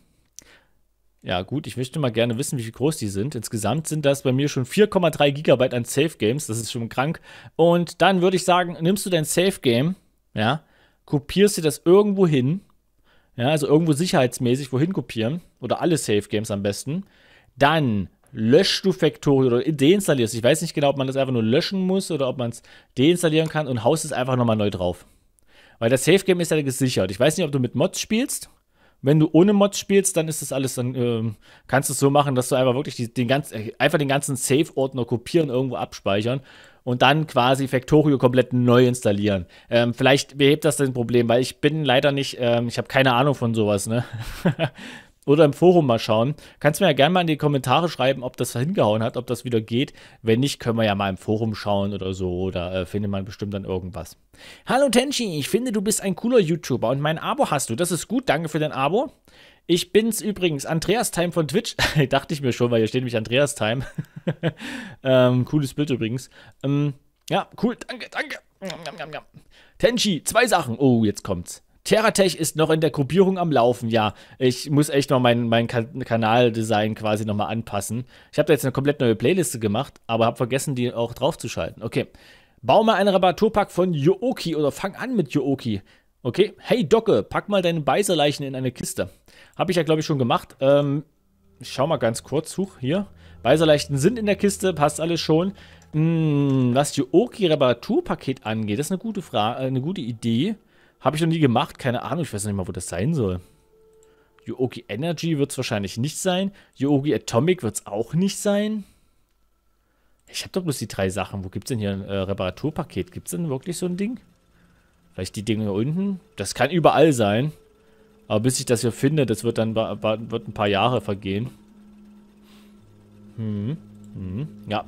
ja, gut, ich möchte mal gerne wissen, wie viel groß die sind. Insgesamt sind das bei mir schon 4,3 Gigabyte an Safe Games. Das ist schon krank. Und dann würde ich sagen, nimmst du dein Safe Game, ja, kopierst dir das irgendwo hin, ja, also irgendwo sicherheitsmäßig wohin kopieren oder alle Safe Games am besten. Dann löschst du Factorio oder deinstallierst. Ich weiß nicht genau, ob man das einfach nur löschen muss oder ob man es deinstallieren kann und haust es einfach nochmal neu drauf. Weil das Safe Game ist ja gesichert. Ich weiß nicht, ob du mit Mods spielst wenn du ohne Mods spielst, dann ist das alles, dann ähm, kannst du es so machen, dass du einfach wirklich die, den ganz, äh, einfach den ganzen Save-Ordner kopieren, irgendwo abspeichern und dann quasi Factorio komplett neu installieren. Ähm, vielleicht behebt das den Problem, weil ich bin leider nicht, ähm, ich habe keine Ahnung von sowas, ne? oder im Forum mal schauen. Kannst du mir ja gerne mal in die Kommentare schreiben, ob das hingehauen hat, ob das wieder geht. Wenn nicht, können wir ja mal im Forum schauen oder so. Oder äh, findet man bestimmt dann irgendwas. Hallo Tenchi, ich finde, du bist ein cooler YouTuber und mein Abo hast du. Das ist gut, danke für dein Abo. Ich bin's übrigens, Andreas Time von Twitch. Dachte ich mir schon, weil hier steht nämlich Andreas Time. ähm, cooles Bild übrigens. Ähm, ja, cool, danke, danke. Tenchi, zwei Sachen. Oh, jetzt kommt's. Terratech ist noch in der Gruppierung am Laufen, ja. Ich muss echt noch mein, mein kan Kanaldesign quasi nochmal anpassen. Ich habe da jetzt eine komplett neue Playliste gemacht, aber habe vergessen, die auch draufzuschalten. Okay. Bau mal einen Reparaturpack von Yooki oder fang an mit Yooki. Okay. Hey Docke, pack mal deine Beiserleichen in eine Kiste. Habe ich ja, glaube ich, schon gemacht. Ähm, ich schau mal ganz kurz. Huch, hier. Beiserleichten sind in der Kiste, passt alles schon. Hm, was Yooki Reparaturpaket angeht, das ist eine gute, Fra äh, eine gute Idee. Habe ich noch nie gemacht, keine Ahnung, ich weiß nicht mal, wo das sein soll. Yogi Energy wird es wahrscheinlich nicht sein. Yogi Atomic wird es auch nicht sein. Ich habe doch bloß die drei Sachen. Wo gibt es denn hier ein äh, Reparaturpaket? Gibt es denn wirklich so ein Ding? Vielleicht die Dinge unten? Das kann überall sein. Aber bis ich das hier finde, das wird dann wird ein paar Jahre vergehen. Hm. Hm. Ja.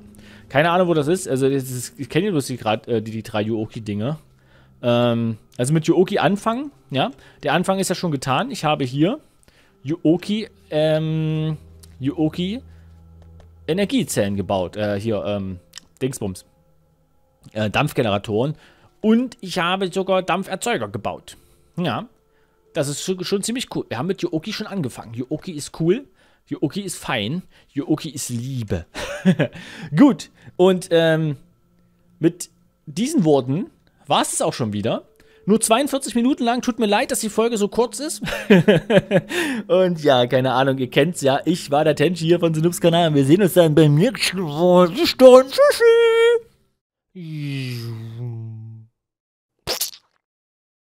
Keine Ahnung, wo das ist. Also, das ist, ich kenne ja bloß die, grad, äh, die, die drei Yuoki-Dinger. Ähm, also mit Yuoki anfangen, ja. Der Anfang ist ja schon getan. Ich habe hier Yuoki, ähm, Yuoki Energiezellen gebaut. Äh, hier, ähm, Dingsbums. Äh, Dampfgeneratoren. Und ich habe sogar Dampferzeuger gebaut. Ja. Das ist schon, schon ziemlich cool. Wir haben mit Yuoki schon angefangen. Yuoki ist cool. Yuoki ist fein. Yuoki ist Liebe. Gut. Und ähm, mit diesen Worten war es auch schon wieder. Nur 42 Minuten lang. Tut mir leid, dass die Folge so kurz ist. und ja, keine Ahnung, ihr kennt's ja. Ich war der Tenchi hier von Sinoops Kanal und wir sehen uns dann beim nächsten Stunde. Tschüssi!